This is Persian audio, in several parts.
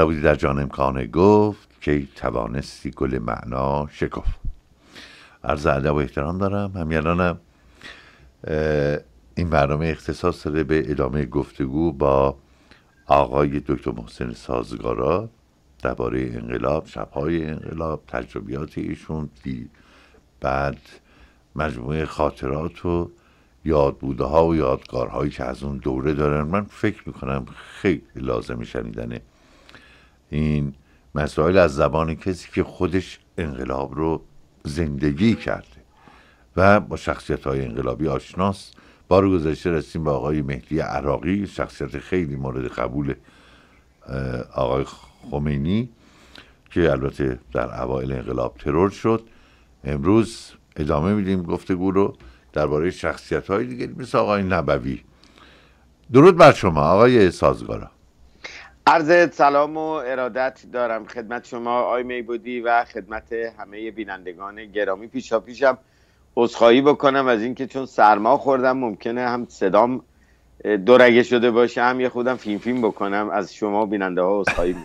بودی در جان امکانه گفت که توانستی گل معنا شکف عرض ادب و احترام دارم همیلانم این برنامه اختصاص داره به ادامه گفتگو با آقای دکتر محسن سازگارا درباره انقلاب شبهای انقلاب تجربیات ایشون بعد مجموعه خاطرات و یادبوده ها و یادگارهایی که از اون دوره دارن من فکر میکنم خیلی لازم شنیدنه این مسائل از زبان کسی که خودش انقلاب رو زندگی کرده و با شخصیت های انقلابی آشناست بار گذشته رسیم به آقای مهدی عراقی شخصیت خیلی مورد قبول آقای خمینی که البته در اوایل انقلاب ترور شد امروز ادامه میدیم گفتگو رو درباره شخصیت های دیگه مثل آقای نبوی درود بر شما آقای سازگارا عرض سلام و ارادت دارم خدمت شما آی میبودی و خدمت همه بینندگان گرامی پیشا پیشم عذرخواهی بکنم از اینکه چون سرما خوردم ممکنه هم صدام دورگه شده باشه هم یه خودم فیلم فیلم بکنم از شما بیننده ها عذرخواهی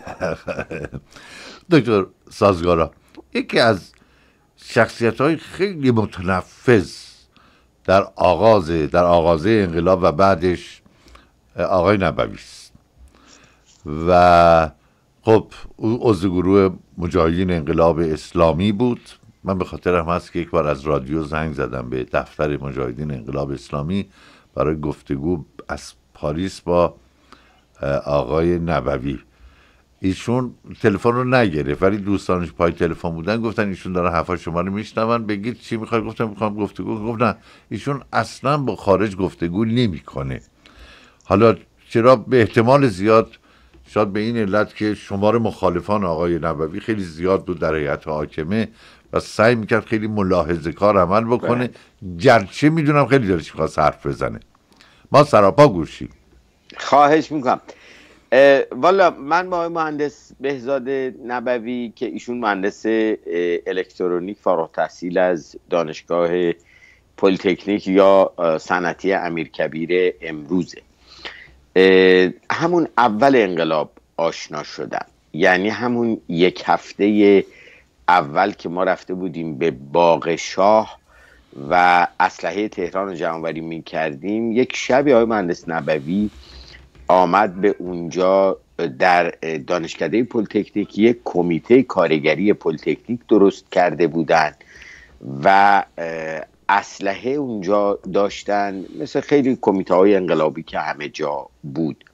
دکتر سازگارا یکی از شخصیت های خیلی متنفذ در آغاز در آغازه انقلاب و بعدش آقای نبوی و خب او عضو گروه مجاهدین انقلاب اسلامی بود من به خاطر هم هست که یک بار از رادیو زنگ زدم به دفتر مجاهدین انقلاب اسلامی برای گفتگو از پاریس با آقای نبوی ایشون تلفن رو نگرفت ولی دوستانش پای تلفن بودن گفتن ایشون داره حرفا شما رو میشنون بگید چی میخوای گفتم میخوام گفتگو گفت نه ایشون اصلا با خارج گفتگو نمیکنه حالا چرا به احتمال زیاد شاید به این علت که شمار مخالفان آقای نبوی خیلی زیاد بود در هیئت حاکمه و سعی میکرد خیلی ملاحظه کار عمل بکنه بله. گرچه میدونم خیلی دلش میخواست حرف بزنه ما سراپا گوشیم خواهش میکنم والا من با مهندس بهزاد نبوی که ایشون مهندس الکترونیک فارغ تحصیل از دانشگاه پلیتکنیک یا صنعتی امیرکبیر امروزه همون اول انقلاب آشنا شدم یعنی همون یک هفته اول که ما رفته بودیم به باغ شاه و اسلحه تهران رو جمعوری می کردیم یک شبی آقای مهندس نبوی آمد به اونجا در دانشکده پلیتکنیک یک کمیته کارگری پلیتکنیک درست کرده بودند و اسلحه اونجا داشتن مثل خیلی کمیته های انقلابی که همه جا بود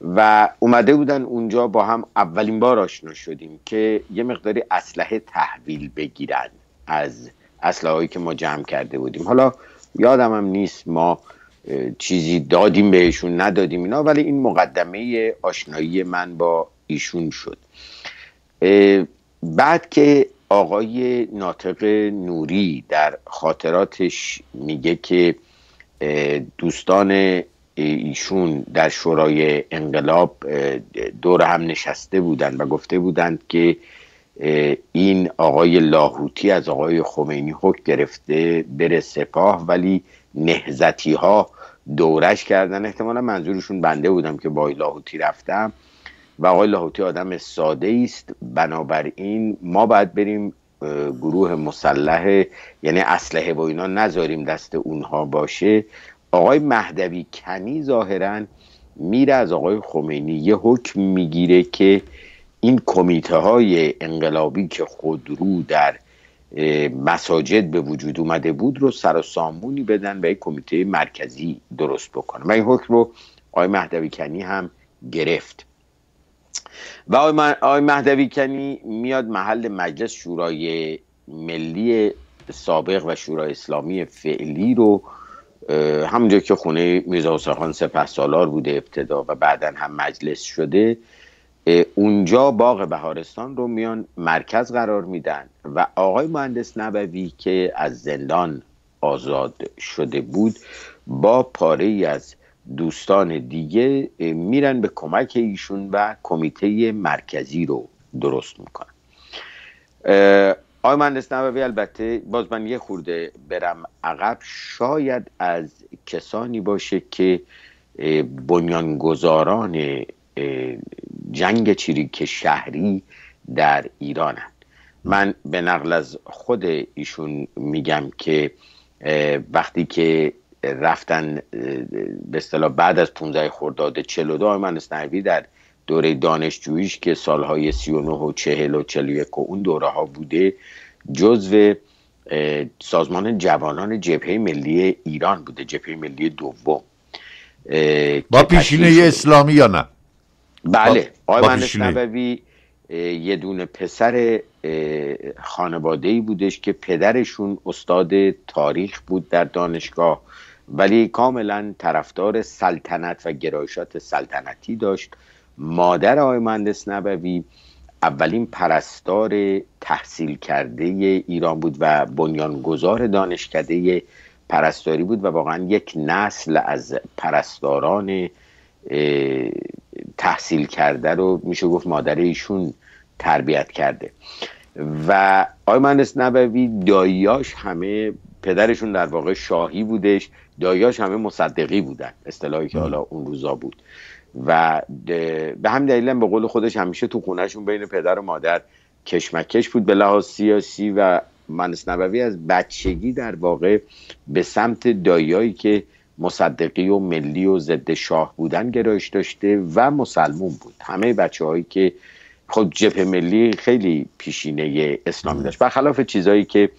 و اومده بودن اونجا با هم اولین بار آشنا شدیم که یه مقداری اسلحه تحویل بگیرن از اسلحه هایی که ما جمع کرده بودیم حالا یادم هم نیست ما چیزی دادیم بهشون ندادیم اینا ولی این مقدمه آشنایی من با ایشون شد بعد که آقای ناطق نوری در خاطراتش میگه که دوستان ایشون در شورای انقلاب دور هم نشسته بودند و گفته بودند که این آقای لاهوتی از آقای خمینی حکم گرفته بره سپاه ولی نهزتی ها دورش کردن احتمالا منظورشون بنده بودم که با لاهوتی رفتم و آقای لاهوتی آدم ساده است بنابراین ما باید بریم گروه مسلح یعنی اسلحه و اینا نذاریم دست اونها باشه آقای مهدوی کنی ظاهرا میره از آقای خمینی یه حکم میگیره که این کمیته های انقلابی که خودرو در مساجد به وجود اومده بود رو سر و سامونی بدن و کمیته مرکزی درست بکنه و این حکم رو آقای مهدوی کنی هم گرفت و آقای مهدوی کنی میاد محل مجلس شورای ملی سابق و شورای اسلامی فعلی رو همونجا که خونه میرزا حسین سپه سالار بوده ابتدا و بعدا هم مجلس شده اونجا باغ بهارستان رو میان مرکز قرار میدن و آقای مهندس نبوی که از زندان آزاد شده بود با پاره از دوستان دیگه میرن به کمک ایشون و کمیته مرکزی رو درست میکنن آقای مهندس نووی البته باز من یه خورده برم عقب شاید از کسانی باشه که بنیانگذاران جنگ چریک شهری در ایرانند من به نقل از خود ایشون میگم که وقتی که رفتن به اصطلاح بعد از 15 خرداد 42 من مهندس در دوره دانشجوییش که سالهای 39 و 40 و 41 و اون دوره ها بوده جزو سازمان جوانان جبهه ملی ایران بوده جبهه ملی دوم با پیشینه اسلامی یا نه بله آقای من نبوی یه دونه پسر خانواده ای بودش که پدرشون استاد تاریخ بود در دانشگاه ولی کاملا طرفدار سلطنت و گرایشات سلطنتی داشت مادر آقای مهندس نبوی اولین پرستار تحصیل کرده ایران بود و بنیانگذار دانشکده پرستاری بود و واقعا یک نسل از پرستاران تحصیل کرده رو میشه گفت مادر ایشون تربیت کرده و آقای مهندس نبوی داییاش همه پدرشون در واقع شاهی بودش دایاش همه مصدقی بودن اصطلاحی که بله. حالا اون روزا بود و به همین دلیل به قول خودش همیشه تو خونهشون بین پدر و مادر کشمکش بود به لحاظ سیاسی و منس نبوی از بچگی در واقع به سمت دایایی که مصدقی و ملی و ضد شاه بودن گرایش داشته و مسلمون بود همه بچه هایی که خود خب جبه ملی خیلی پیشینه اسلامی بله. داشت برخلاف چیزایی که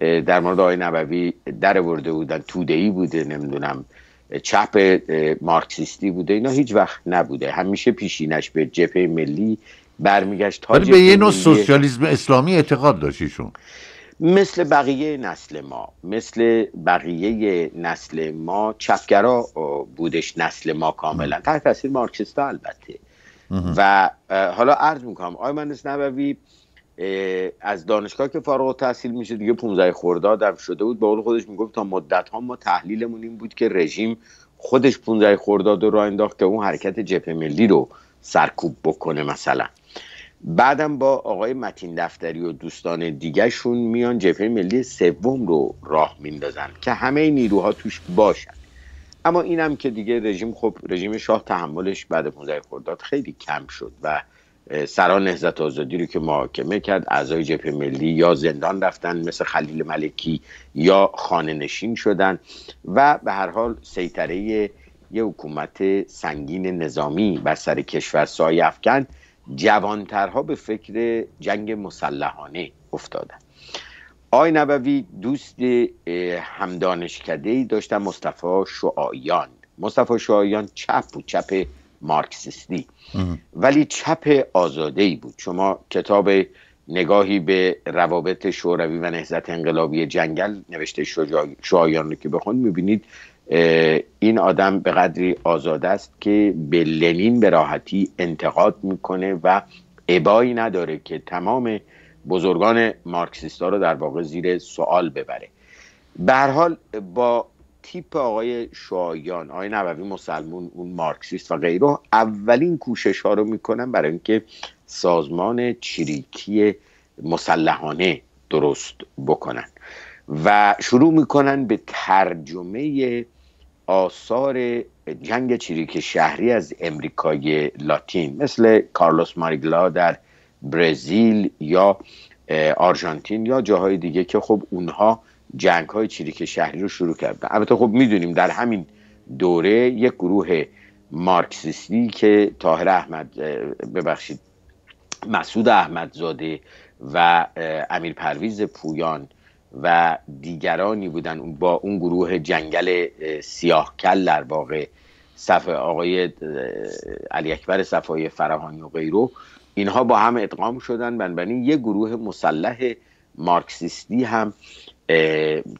در مورد آقای نبوی در ورده بودن ای بوده نمیدونم چپ مارکسیستی بوده اینا هیچ وقت نبوده همیشه پیشینش به جبهه ملی برمیگشت تا به یه نوع سوسیالیسم اسلامی اعتقاد داشتیشون مثل بقیه نسل ما مثل بقیه نسل ما چپگرا بودش نسل ما کاملا تحت تاثیر مارکسیستا البته و حالا عرض میکنم آیمنس نبوی از دانشگاه که فارغ تحصیل میشه دیگه 15 خرداد هم شده بود به قول خودش میگفت تا مدت ها ما تحلیلمون این بود که رژیم خودش 15 خرداد رو راه انداخت که اون حرکت جبهه ملی رو سرکوب بکنه مثلا بعدم با آقای متین دفتری و دوستان دیگهشون میان جبهه ملی سوم رو راه میندازن که همه نیروها توش باشن اما اینم که دیگه رژیم خب رژیم شاه تحملش بعد 15 خرداد خیلی کم شد و سران نهزت آزادی رو که محاکمه کرد اعضای جبهه ملی یا زندان رفتن مثل خلیل ملکی یا خانه نشین شدن و به هر حال سیطره یه حکومت سنگین نظامی بر سر کشور سایه افکن جوانترها به فکر جنگ مسلحانه افتادن آی نبوی دوست همدانشکده ای داشتن مصطفی شعایان مصطفی شعایان چپ بود چپ مارکسیستی ولی چپ آزاده ای بود شما کتاب نگاهی به روابط شوروی و نهضت انقلابی جنگل نوشته شایان رو که بخون میبینید این آدم به قدری آزاده است که به لنین به راحتی انتقاد میکنه و عبایی نداره که تمام بزرگان مارکسیستا رو در واقع زیر سوال ببره به حال با تیپ آقای شایان آقای نبوی مسلمون اون مارکسیست و غیره اولین کوشش ها رو میکنن برای اینکه سازمان چریکی مسلحانه درست بکنن و شروع میکنن به ترجمه آثار جنگ چریک شهری از امریکای لاتین مثل کارلوس ماریگلا در برزیل یا آرژانتین یا جاهای دیگه که خب اونها جنگ های چریک شهری رو شروع کرد البته خب میدونیم در همین دوره یک گروه مارکسیستی که تاهر احمد ببخشید مسعود احمدزاده و امیر پرویز پویان و دیگرانی بودن با اون گروه جنگل سیاه کل در واقع صفحه آقای علی اکبر صفایی فراهانی و غیرو اینها با هم ادغام شدن بنابراین یک گروه مسلح مارکسیستی هم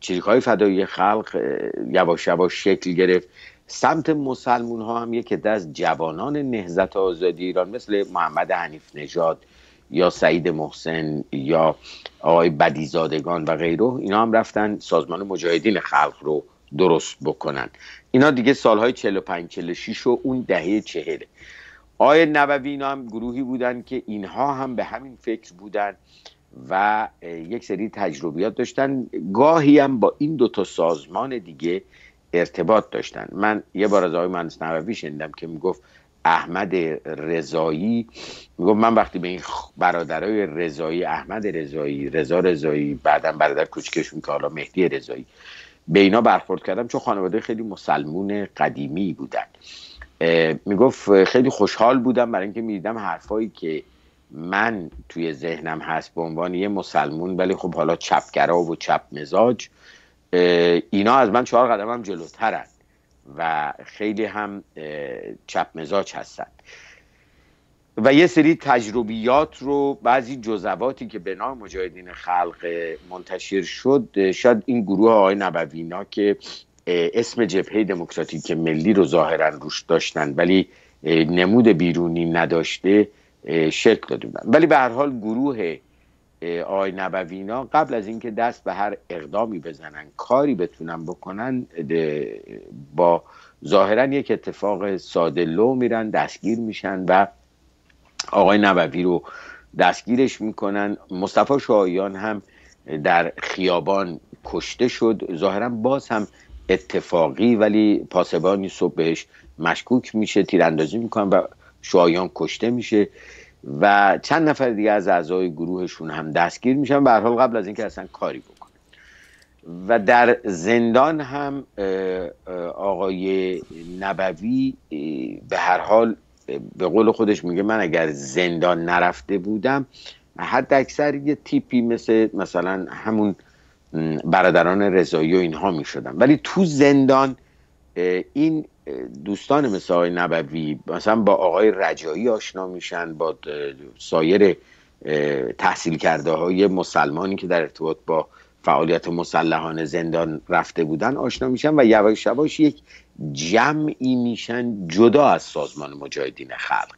چیزهای فدایی خلق یواش یواش شکل گرفت سمت مسلمون ها هم یک از جوانان نهزت آزادی ایران مثل محمد حنیف نژاد یا سعید محسن یا آقای بدیزادگان و غیره اینا هم رفتن سازمان مجاهدین خلق رو درست بکنن اینا دیگه سالهای 45 46 و اون دهه چهره آقای نووی اینا هم گروهی بودن که اینها هم به همین فکر بودن و یک سری تجربیات داشتن گاهی هم با این دو تا سازمان دیگه ارتباط داشتن من یه بار از آقای مهندس نووی شنیدم که میگفت احمد رضایی میگفت من وقتی به این برادرای رضایی احمد رضایی رضا رضایی بعدا برادر کوچکشون که حالا مهدی رضایی به اینا برخورد کردم چون خانواده خیلی مسلمون قدیمی بودن میگفت خیلی خوشحال بودم برای اینکه میدیدم حرفایی که من توی ذهنم هست به عنوان یه مسلمون ولی خب حالا چپگرا و چپ مزاج اینا از من چهار قدم هم جلوترن و خیلی هم چپ مزاج هستن و یه سری تجربیات رو بعضی جزواتی که به نام مجاهدین خلق منتشر شد شاید این گروه آقای نبوینا که اسم جبهه دموکراتیک ملی رو ظاهرا روش داشتن ولی نمود بیرونی نداشته شکل داده ولی به هر حال گروه آی نبوینا قبل از اینکه دست به هر اقدامی بزنن کاری بتونن بکنن با ظاهرا یک اتفاق ساده لو میرن دستگیر میشن و آقای نبوی رو دستگیرش میکنن مصطفی شایان هم در خیابان کشته شد ظاهرا باز هم اتفاقی ولی پاسبانی صبح مشکوک میشه تیراندازی میکنن و شایان کشته میشه و چند نفر دیگه از اعضای گروهشون هم دستگیر میشن به حال قبل از اینکه اصلا کاری بکنه و در زندان هم آقای نبوی به هر حال به قول خودش میگه من اگر زندان نرفته بودم حد اکثر یه تیپی مثل مثلا همون برادران رضایی و اینها میشدم ولی تو زندان این دوستان مثل آقای نبوی مثلا با آقای رجایی آشنا میشن با سایر تحصیل کرده های مسلمانی که در ارتباط با فعالیت مسلحانه زندان رفته بودن آشنا میشن و یواش یواش یک جمعی میشن جدا از سازمان مجاهدین خلق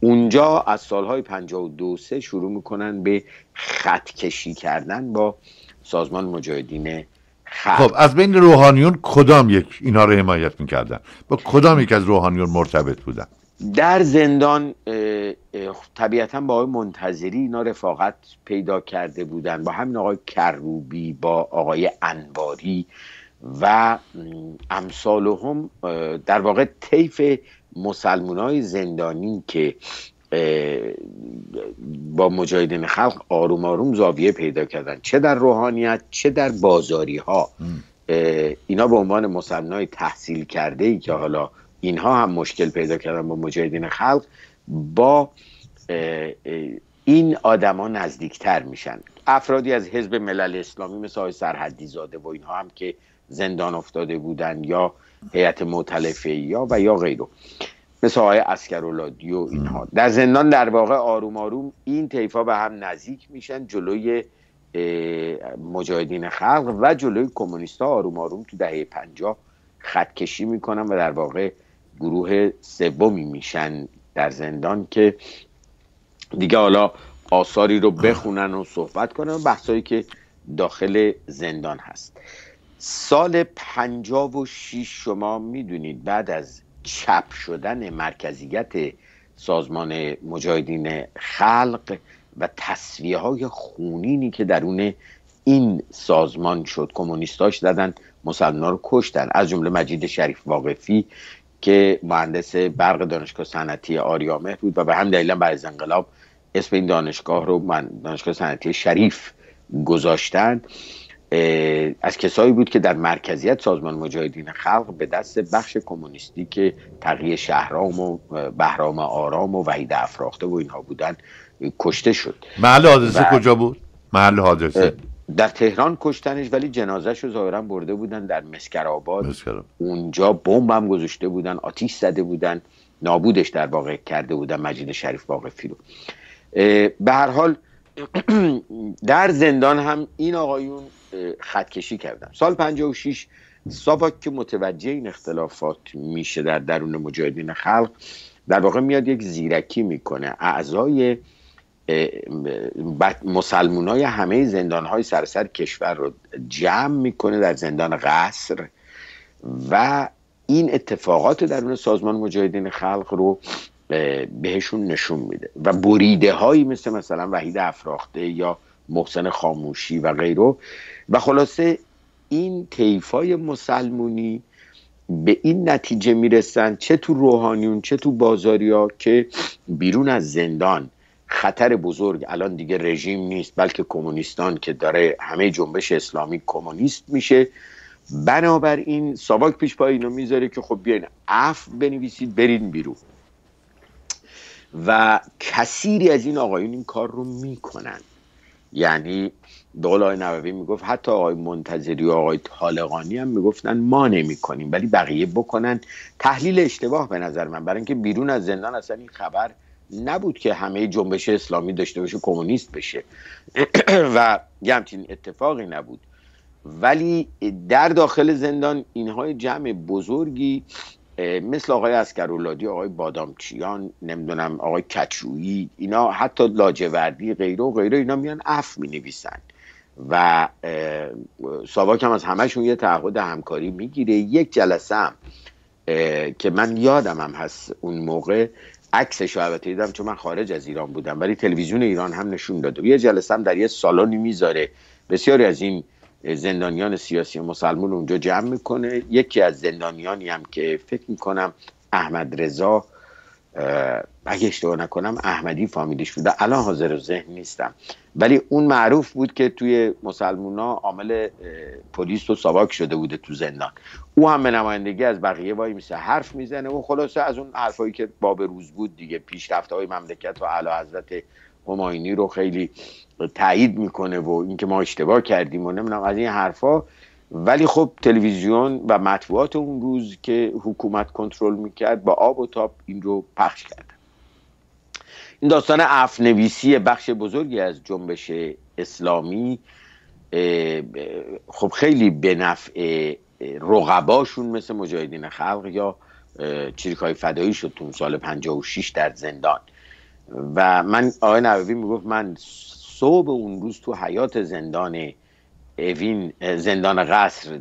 اونجا از سالهای 52 سه شروع میکنن به خط کشی کردن با سازمان مجاهدین خب. خب. از بین روحانیون کدام یک اینا رو حمایت میکردن با کدام یک از روحانیون مرتبط بودن در زندان طبیعتا با آقای منتظری اینا رفاقت پیدا کرده بودن با همین آقای کروبی با آقای انباری و امثالهم در واقع طیف مسلمان های زندانی که با مجاهدین خلق آروم آروم زاویه پیدا کردن چه در روحانیت چه در بازاری ها اینا به عنوان مصنای تحصیل کرده ای که حالا اینها هم مشکل پیدا کردن با مجاهدین خلق با این آدما نزدیکتر میشن افرادی از حزب ملل اسلامی مثل های سرحدی زاده و اینها هم که زندان افتاده بودن یا هیئت معتلفه یا و یا غیره مثل آقای اسکرولادی و اینها در زندان در واقع آروم آروم این تیفا به هم نزدیک میشن جلوی مجاهدین خلق و جلوی کمونیست ها آروم آروم تو دهه پنجاه کشی میکنن و در واقع گروه سومی میشن در زندان که دیگه حالا آثاری رو بخونن و صحبت کنن و بحثایی که داخل زندان هست سال پنجاب و شیش شما میدونید بعد از چپ شدن مرکزیت سازمان مجاهدین خلق و تصویه های خونینی که درون این سازمان شد کمونیستاش دادن مسلمان رو کشتن از جمله مجید شریف واقفی که مهندس برق دانشگاه صنعتی آریامه بود و به هم دلیل بعد از انقلاب اسم این دانشگاه رو دانشگاه صنعتی شریف گذاشتند از کسایی بود که در مرکزیت سازمان مجاهدین خلق به دست بخش کمونیستی که تقیه شهرام و بهرام آرام و وحید افراخته و اینها بودن کشته شد محل حادثه کجا بود؟ محل حادثه در تهران کشتنش ولی جنازش رو ظاهرا برده بودن در مسکرآباد مسکر. اونجا بمب هم گذاشته بودن آتیش زده بودن نابودش در واقع کرده بودن مجید شریف واقفی رو به هر حال در زندان هم این آقایون خطکشی کردم سال 56 ساواک که متوجه این اختلافات میشه در درون مجاهدین خلق در واقع میاد یک زیرکی میکنه اعضای مسلمون های همه زندان های سرسر کشور رو جمع میکنه در زندان قصر و این اتفاقات درون سازمان مجاهدین خلق رو بهشون نشون میده و بریده هایی مثل مثلا وحید افراخته یا محسن خاموشی و غیره و خلاصه این تیفای مسلمونی به این نتیجه میرسن چه تو روحانیون چه تو بازاریا که بیرون از زندان خطر بزرگ الان دیگه رژیم نیست بلکه کمونیستان که داره همه جنبش اسلامی کمونیست میشه بنابراین ساواک پیش پای اینو میذاره که خب بیاین اف بنویسید برین بیرون و کثیری از این آقایون این کار رو میکنن یعنی دول آقای نووی میگفت حتی آقای منتظری و آقای طالقانی هم میگفتن ما نمی کنیم ولی بقیه بکنن تحلیل اشتباه به نظر من برای اینکه بیرون از زندان اصلا این خبر نبود که همه جنبش اسلامی داشته باشه کمونیست بشه و یه همچین اتفاقی نبود ولی در داخل زندان اینهای جمع بزرگی مثل آقای اسکرولادی آقای بادامچیان نمیدونم آقای کچویی اینا حتی لاجوردی غیره و غیره اینا میان اف می نویسن و ساواک هم از همهشون یه تعهد همکاری میگیره یک جلسه که من یادم هم هست اون موقع عکسش رو البته دیدم چون من خارج از ایران بودم ولی تلویزیون ایران هم نشون داده یه جلسه در یه سالنی میذاره بسیاری از این زندانیان سیاسی مسلمون اونجا جمع میکنه یکی از زندانیانی هم که فکر میکنم احمد رضا اگه اشتباه نکنم احمدی فامیلیش بوده الان حاضر ذهن نیستم ولی اون معروف بود که توی مسلمونا عامل پلیس و ساواک شده بوده تو زندان او هم به نمایندگی از بقیه وای میسه حرف میزنه و خلاصه از اون حرفایی که باب روز بود دیگه پیشرفت های مملکت و اعلی حضرت هماینی رو خیلی تایید میکنه و اینکه ما اشتباه کردیم و نمیدونم از این حرفا ولی خب تلویزیون و مطبوعات اون روز که حکومت کنترل میکرد با آب و تاب این رو پخش کرد این داستان افنویسی بخش بزرگی از جنبش اسلامی خب خیلی به نفع رقباشون مثل مجاهدین خلق یا چریک فدایی شد تون سال 56 در زندان و من آقای نووی میگفت من صبح اون روز تو حیات زندان اوین زندان قصر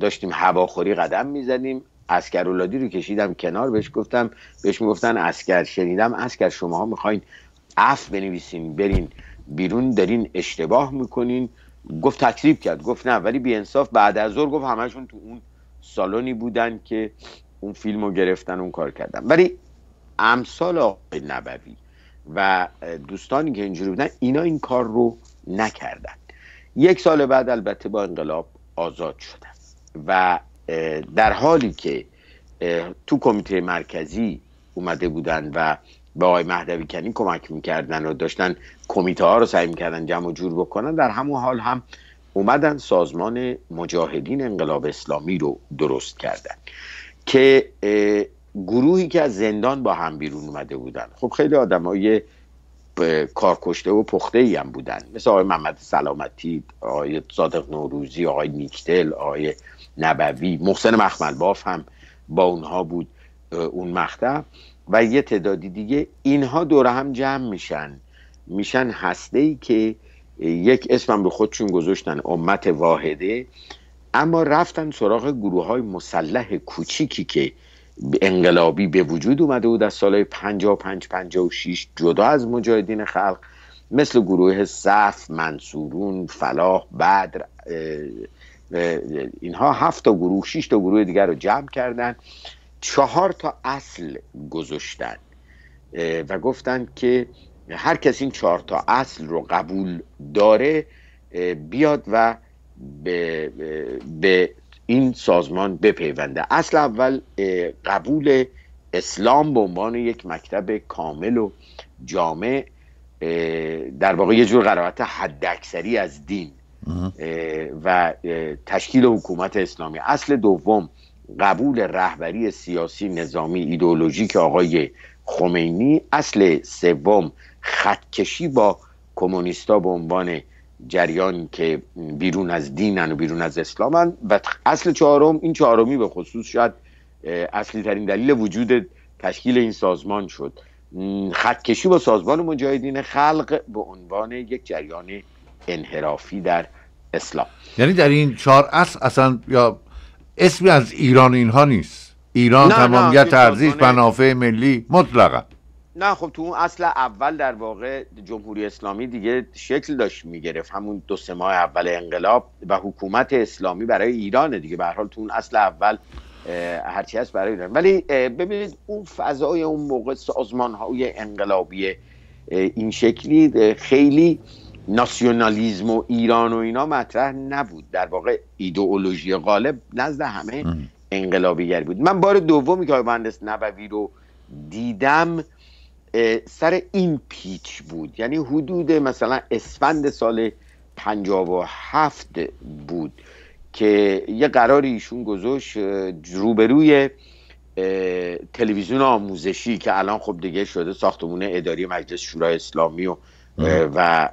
داشتیم هواخوری قدم میزدیم اسکرولادی رو کشیدم کنار بهش گفتم بهش میگفتن اسکر شنیدم اسکر ها میخواین اف بنویسین برین بیرون دارین اشتباه میکنین گفت تکذیب کرد گفت نه ولی بیانصاف بعد از ظهر گفت همشون تو اون سالونی بودن که اون فیلم رو گرفتن اون کار کردن ولی امثال آقای نبوی و دوستانی که اینجوری بودن اینا این کار رو نکردن یک سال بعد البته با انقلاب آزاد شدن و در حالی که تو کمیته مرکزی اومده بودن و به آقای مهدوی کنی کمک میکردن و داشتن کمیته ها رو سعی میکردن جمع و جور بکنن در همون حال هم اومدن سازمان مجاهدین انقلاب اسلامی رو درست کردن که گروهی که از زندان با هم بیرون اومده بودن خب خیلی های کارکشته و پخته ای هم بودن مثل آقای محمد سلامتی آقای صادق نوروزی آقای نیکتل آقای نبوی محسن باف هم با اونها بود اون مقطع و یه تعدادی دیگه اینها دور هم جمع میشن میشن هسته ای که یک اسمم به خودشون گذاشتن امت واحده اما رفتن سراغ گروه های مسلح کوچیکی که انقلابی به وجود اومده بود از سالهای 55 56 جدا از مجاهدین خلق مثل گروه صف منصورون فلاح بدر اینها هفت تا گروه شش تا گروه دیگر رو جمع کردن چهار تا اصل گذاشتن و گفتند که هر کسی این چهار تا اصل رو قبول داره بیاد و به, به این سازمان بپیونده اصل اول قبول اسلام به عنوان یک مکتب کامل و جامع در واقع یه جور حد اکثری از دین و تشکیل حکومت اسلامی اصل دوم قبول رهبری سیاسی نظامی ایدولوژیک آقای خمینی اصل سوم خطکشی با کمونیستا به عنوان جریان که بیرون از دینن و بیرون از اسلامن و اصل چهارم این چهارمی به خصوص شاید اصلی ترین دلیل وجود تشکیل این سازمان شد خطکشی با سازمان مجاهدین خلق به عنوان یک جریان انحرافی در اسلام یعنی در این چهار اصل اصلا یا اسمی از ایران اینها نیست ایران تمامیت ارزش منافع ملی مطلقا نه خب تو اون اصل اول در واقع جمهوری اسلامی دیگه شکل داشت میگرفت همون دو سه ماه اول انقلاب و حکومت اسلامی برای ایران دیگه به حال تو اون اصل اول هرچی هست برای ایران ولی ببینید اون فضای اون موقع سازمان های انقلابی این شکلی خیلی ناسیونالیزم و ایران و اینا مطرح نبود در واقع ایدئولوژی غالب نزد همه انقلابیگر بود من بار دومی که آقای مهندس نبوی رو دیدم سر این پیچ بود یعنی حدود مثلا اسفند سال 57 بود که یه قراری ایشون گذاشت روبروی تلویزیون آموزشی که الان خب دیگه شده ساختمون اداری مجلس شورای اسلامی و و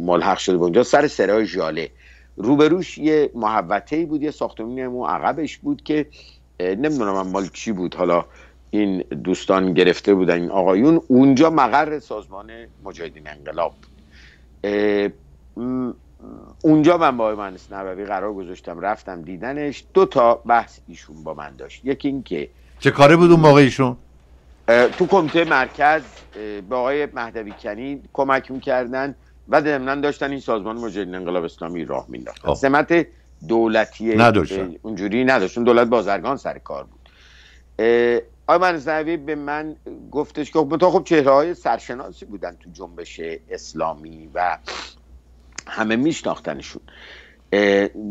ملحق شده به اونجا سر سرای جاله روبروش یه محوطه بود یه ساختمون عقبش بود که نمیدونم من مال چی بود حالا این دوستان گرفته بودن این آقایون اونجا مقر سازمان مجاهدین انقلاب بود اونجا من با مهندس نبوی قرار گذاشتم رفتم دیدنش دو تا بحث ایشون با من داشت یکی که چه کاره بود اون موقع ایشون تو کمیته مرکز به آقای مهدوی کنی کمک میکردن و ضمن داشتن این سازمان مجاهدین انقلاب اسلامی راه مینداختن سمت خب. دولتی اونجوری نداشت دولت بازرگان سر کار بود آقای زنوی به من گفتش که تو خب, خب چهره های سرشناسی بودن تو جنبش اسلامی و همه میشناختنشون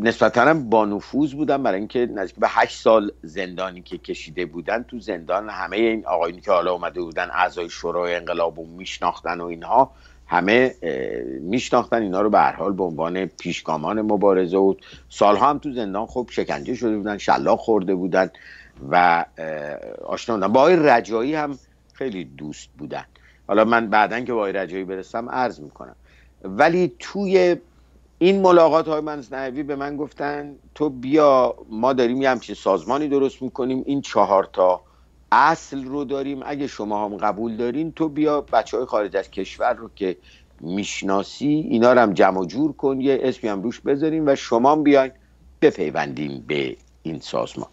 نسبتا هم با نفوذ بودن برای اینکه نزدیک به هشت سال زندانی که کشیده بودن تو زندان همه این آقایونی که حالا اومده بودن اعضای شورای انقلاب و میشناختن و اینها همه میشناختن اینا رو به هر حال به عنوان پیشگامان مبارزه و سالها هم تو زندان خب شکنجه شده بودن شلاق خورده بودن و آشنا بودن با آقای رجایی هم خیلی دوست بودن حالا من بعدا که با آقای رجایی برسم عرض میکنم ولی توی این ملاقات های من نحوی به من گفتن تو بیا ما داریم یه همچین سازمانی درست میکنیم این چهار تا اصل رو داریم اگه شما هم قبول دارین تو بیا بچه های خارج از کشور رو که میشناسی اینا رو هم جمع جور کن یه اسمی هم روش بذاریم و شما هم بیاین بپیوندیم به این سازمان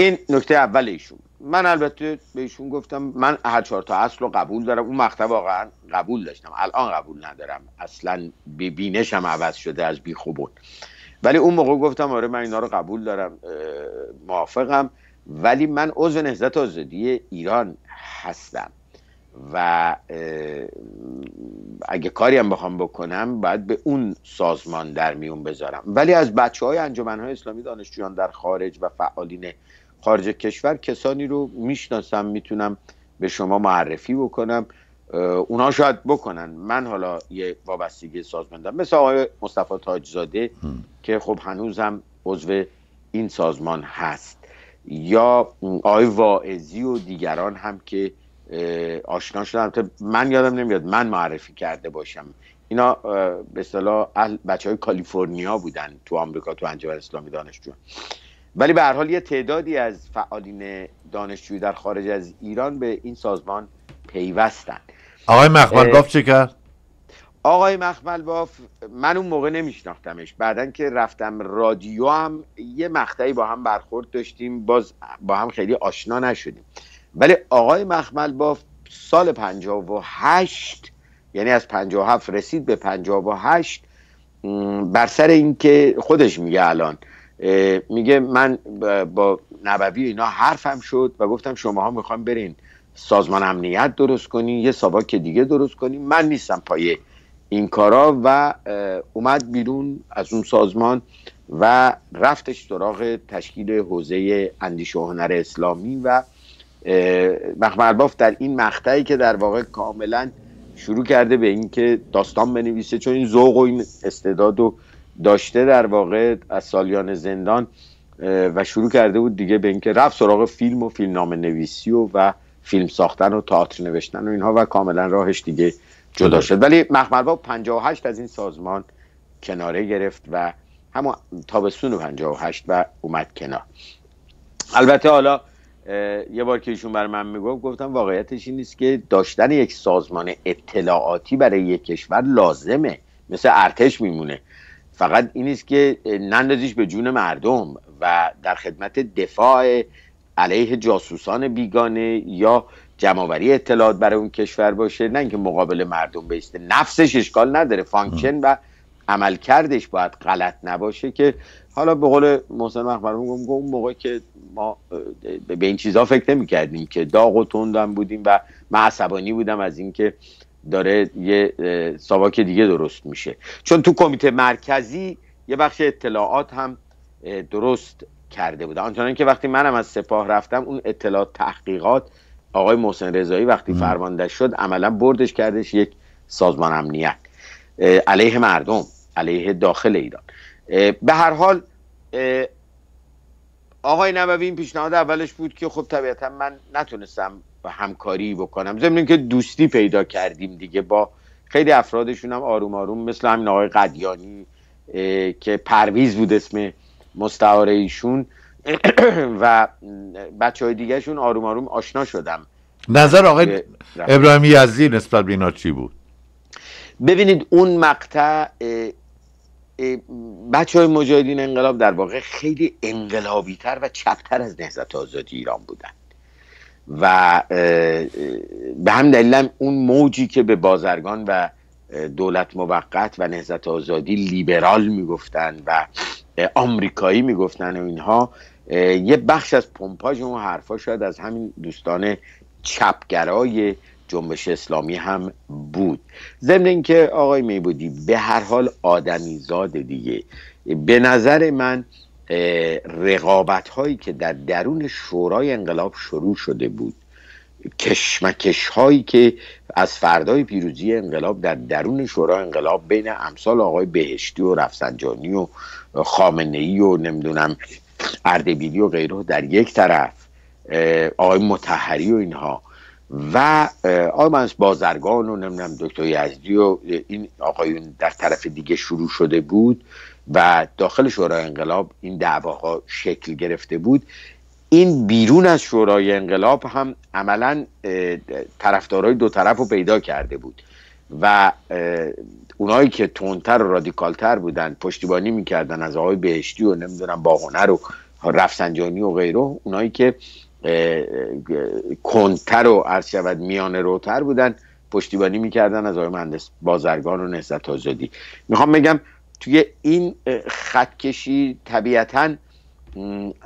این نکته اول ایشون من البته به ایشون گفتم من هر چهار تا اصل رو قبول دارم اون مقطع واقعا قبول داشتم الان قبول ندارم اصلا بینشم عوض شده از خوبون ولی اون موقع گفتم آره من اینا رو قبول دارم موافقم ولی من عضو نهضت آزادی ایران هستم و اگه کاری هم بخوام بکنم باید به اون سازمان در میون بذارم ولی از بچه های انجامن های اسلامی دانشجویان در خارج و فعالین خارج کشور کسانی رو میشناسم میتونم به شما معرفی بکنم اونا شاید بکنن من حالا یه وابستگی سازمان دارم مثل آقای مصطفی تاجزاده که خب هنوزم عضو این سازمان هست یا آقای واعظی و دیگران هم که آشنا شدم من یادم نمیاد من معرفی کرده باشم اینا به اصطلاح بچه های کالیفرنیا بودن تو آمریکا تو انجمن اسلامی دانشجو ولی به هر حال یه تعدادی از فعالین دانشجویی در خارج از ایران به این سازمان پیوستن آقای باف چه کرد؟ آقای باف من اون موقع نمیشناختمش بعدا که رفتم رادیو هم یه مقطعی با هم برخورد داشتیم باز با هم خیلی آشنا نشدیم ولی آقای مخمل باف سال 58 یعنی از 57 رسید به 58 بر سر اینکه خودش میگه الان میگه من با نبوی اینا حرفم شد و گفتم شماها میخوام برین سازمان امنیت درست کنین یه ساواک دیگه درست کنین من نیستم پای این کارا و اومد بیرون از اون سازمان و رفتش سراغ تشکیل حوزه اندیش و هنر اسلامی و مخمرباف در این مقطعی که در واقع کاملا شروع کرده به اینکه داستان بنویسه چون این ذوق و این استعداد و داشته در واقع از سالیان زندان و شروع کرده بود دیگه به اینکه رفت سراغ فیلم و فیلمنامه نویسی و و فیلم ساختن و تئاتر نوشتن و اینها و کاملا راهش دیگه جدا شد ولی با 58 از این سازمان کناره گرفت و همون تابستون 58 و اومد کنار البته حالا یه بار که ایشون بر من میگفت گفتم واقعیتش این نیست که داشتن یک سازمان اطلاعاتی برای یک کشور لازمه مثل ارتش میمونه فقط این نیست که نندازیش به جون مردم و در خدمت دفاع علیه جاسوسان بیگانه یا جمعوری اطلاعات برای اون کشور باشه نه اینکه مقابل مردم بیسته نفسش اشکال نداره فانکشن و عملکردش باید غلط نباشه که حالا به قول محسن مخبرم گفت اون موقع که ما به این چیزها فکر نمی کردیم که داغ و تندم بودیم و من عصبانی بودم از اینکه داره یه ساواک دیگه درست میشه چون تو کمیته مرکزی یه بخش اطلاعات هم درست کرده بوده آنچنان که وقتی منم از سپاه رفتم اون اطلاعات تحقیقات آقای محسن رضایی وقتی فرمانده شد عملا بردش کردش یک سازمان امنیت علیه مردم علیه داخل ایران به هر حال آقای نبوی این پیشنهاد اولش بود که خب طبیعتا من نتونستم همکاری بکنم ضمن که دوستی پیدا کردیم دیگه با خیلی افرادشون هم آروم آروم مثل همین آقای قدیانی که پرویز بود اسم مستعاره ایشون و بچه های شون آروم آروم آشنا شدم نظر آقای ابراهیم یزدی نسبت به چی بود ببینید اون مقطع بچه های مجاهدین انقلاب در واقع خیلی انقلابی تر و چپتر از نهزت آزادی ایران بودن و به هم دلیلم اون موجی که به بازرگان و دولت موقت و نهزت آزادی لیبرال میگفتن و آمریکایی میگفتن و اینها یه بخش از پمپاژ اون حرفا شاید از همین دوستان چپگرای جنبش اسلامی هم بود ضمن اینکه آقای میبودی به هر حال آدمی زاده دیگه به نظر من رقابت هایی که در درون شورای انقلاب شروع شده بود کشمکش هایی که از فردای پیروزی انقلاب در درون شورای انقلاب بین امثال آقای بهشتی و رفسنجانی و خامنه ای و نمیدونم اردبیلی و غیره در یک طرف آقای متحری و اینها و آقای منس بازرگان و نمیدونم دکتر یزدی و این آقایون در طرف دیگه شروع شده بود و داخل شورای انقلاب این دعواها شکل گرفته بود این بیرون از شورای انقلاب هم عملا طرفدارای دو طرف رو پیدا کرده بود و اونایی که تندتر و رادیکالتر بودن پشتیبانی میکردن از آقای بهشتی و نمیدونم باهنر و رفسنجانی و غیره اونایی که کنتر و عرض شود میان روتر بودن پشتیبانی میکردن از آقای مهندس بازرگان و نهزت آزادی میخوام بگم توی این خط کشی طبیعتا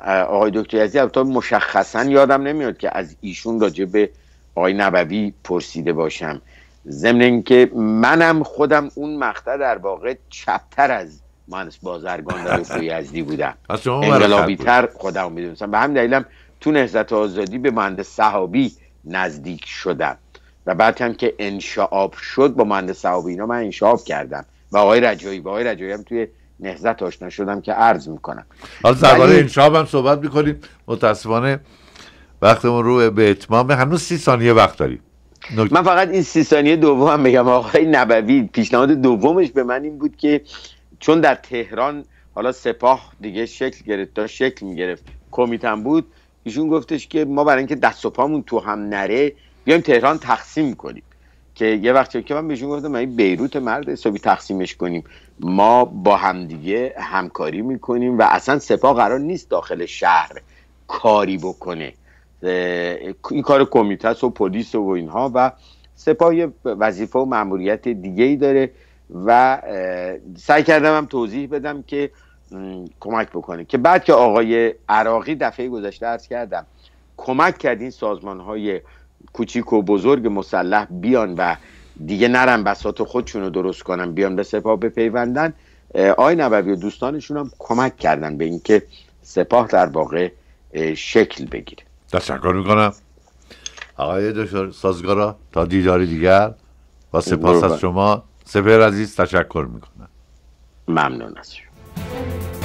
آقای دکتر یزدی البته مشخصا یادم نمیاد که از ایشون راجع به آقای نبوی پرسیده باشم ضمن اینکه منم خودم اون مقطع در واقع چپتر از مهندس بازرگان و دکتر یزدی بودم انقلابی تر خودم میدونستم به هم دلیلم تو نهزت آزادی به مهندس صحابی نزدیک شدم و بعد هم که انشعاب شد با مهندس صحابی اینا من انشعاب کردم با آقای رجایی با آقای رجایی هم توی نهزت آشنا شدم که عرض میکنم حالا درباره این شاب هم صحبت میکنیم متاسفانه وقتمون رو به اتمام هنوز سی ثانیه وقت داریم من فقط این سی ثانیه دوم بگم آقای نبوی پیشنهاد دومش به من این بود که چون در تهران حالا سپاه دیگه شکل گرفت تا شکل میگرفت کمیتم بود ایشون گفتش که ما برای اینکه دست و پامون تو هم نره بیایم تهران تقسیم کنیم که یه وقتی که من بهشون گفتم این بیروت مرد حسابی تقسیمش کنیم ما با همدیگه همکاری میکنیم و اصلا سپاه قرار نیست داخل شهر کاری بکنه این کار کمیته و پلیس و اینها و سپاه وظیفه و مأموریت دیگه ای داره و سعی کردم هم توضیح بدم که کمک بکنه که بعد که آقای عراقی دفعه گذشته عرض کردم کمک کرد این سازمان های کوچیک و بزرگ مسلح بیان و دیگه نرم بسات خودشون رو درست کنن بیان به سپاه بپیوندن آی نبوی و دوستانشون هم کمک کردن به اینکه سپاه در واقع شکل بگیره تشکر میکنم آقای سازگارا تا دیدار دیگر با سپاس از شما سپر عزیز تشکر میکنم ممنون از شما